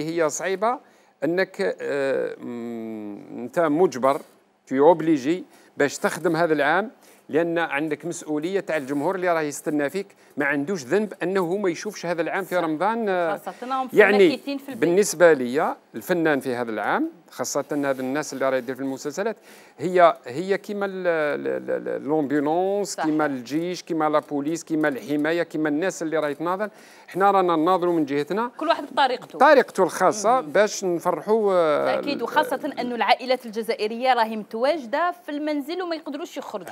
هي صعيبه انك آه، انت مجبر تي اوبليجي باش تخدم هذا العام لان عندك مسؤوليه تاع الجمهور اللي راه يستنى فيك ما عندوش ذنب انه ما يشوفش هذا العام في رمضان آه، يعني بالنسبه لي الفنان في هذا العام خاصه هذا الناس اللي راه يدير في المسلسلات هي هي كيما الامبولونس كيما الجيش كيما لابوليس كيما الحمايه كيما الناس اللي راه يتناضل حنا رانا نناضلوا من جهتنا كل واحد بطريقته طريقته الخاصه باش نفرحوا آه، اكيد وخاصه انه العائلات الجزائريه راهي متواجده في المنزل وما يقدروش يخرجوا